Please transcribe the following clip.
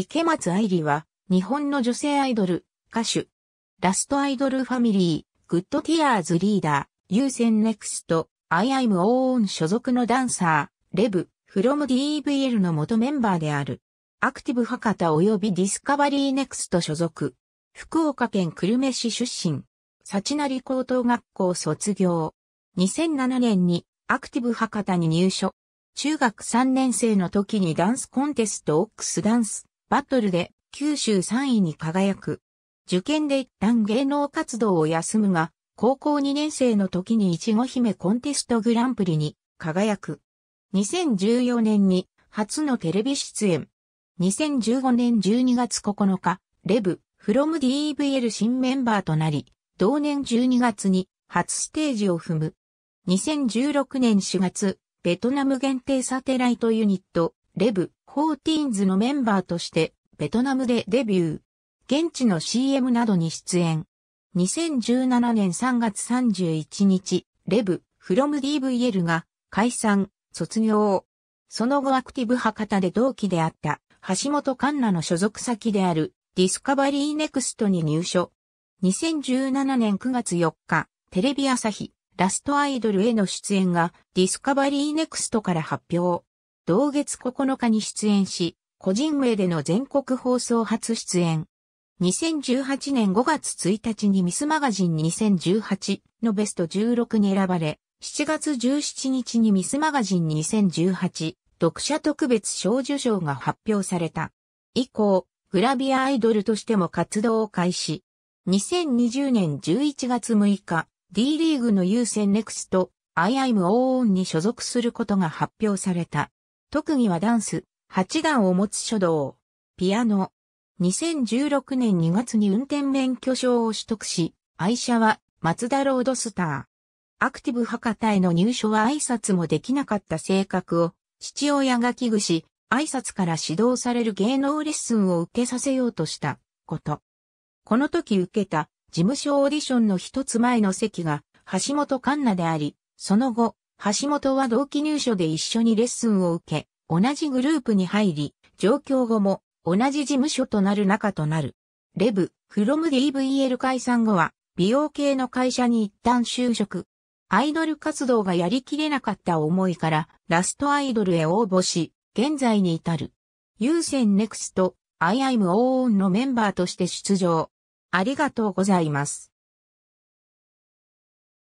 池松愛理は、日本の女性アイドル、歌手、ラストアイドルファミリー、グッドティアーズリーダー、優先ネクスト、アイアイムオーオン所属のダンサー、レブ、フロム d v l の元メンバーである。アクティブ博多及びディスカバリーネクスト所属。福岡県久留米市出身。幸成高等学校卒業。2007年にアクティブ博多に入所。中学3年生の時にダンスコンテストオックスダンスバトルで九州3位に輝く。受験で一旦芸能活動を休むが、高校2年生の時にいちご姫コンテストグランプリに輝く。2014年に初のテレビ出演。2015年12月9日、レブ、フロム DVL 新メンバーとなり、同年12月に初ステージを踏む。2016年4月、ベトナム限定サテライトユニット、レブ・フォーティーンズのメンバーとしてベトナムでデビュー。現地の CM などに出演。2017年3月31日、レブ・フロム DVL が解散、卒業。その後アクティブ博多で同期であった橋本環奈の所属先であるディスカバリーネクストに入所。2017年9月4日、テレビ朝日、ラストアイドルへの出演がディスカバリーネクストから発表。同月9日に出演し、個人名での全国放送初出演。2018年5月1日にミスマガジン2018のベスト16に選ばれ、7月17日にミスマガジン2018読者特別賞受賞が発表された。以降、グラビアアイドルとしても活動を開始。2020年11月6日、D リーグの優先ネクスト、IIM オーンに所属することが発表された。特技はダンス、8段を持つ書道、ピアノ。2016年2月に運転免許証を取得し、愛車は松田ロードスター。アクティブ博多への入所は挨拶もできなかった性格を、父親が危惧し、挨拶から指導される芸能レッスンを受けさせようとしたこと。この時受けた事務所オーディションの一つ前の席が橋本環奈であり、その後、橋本は同期入所で一緒にレッスンを受け、同じグループに入り、上京後も同じ事務所となる仲となる。レブ、フロム DVL 解散後は、美容系の会社に一旦就職。アイドル活動がやりきれなかった思いから、ラストアイドルへ応募し、現在に至る。優先ネクスト、アイアイムオーンのメンバーとして出場。ありがとうございます。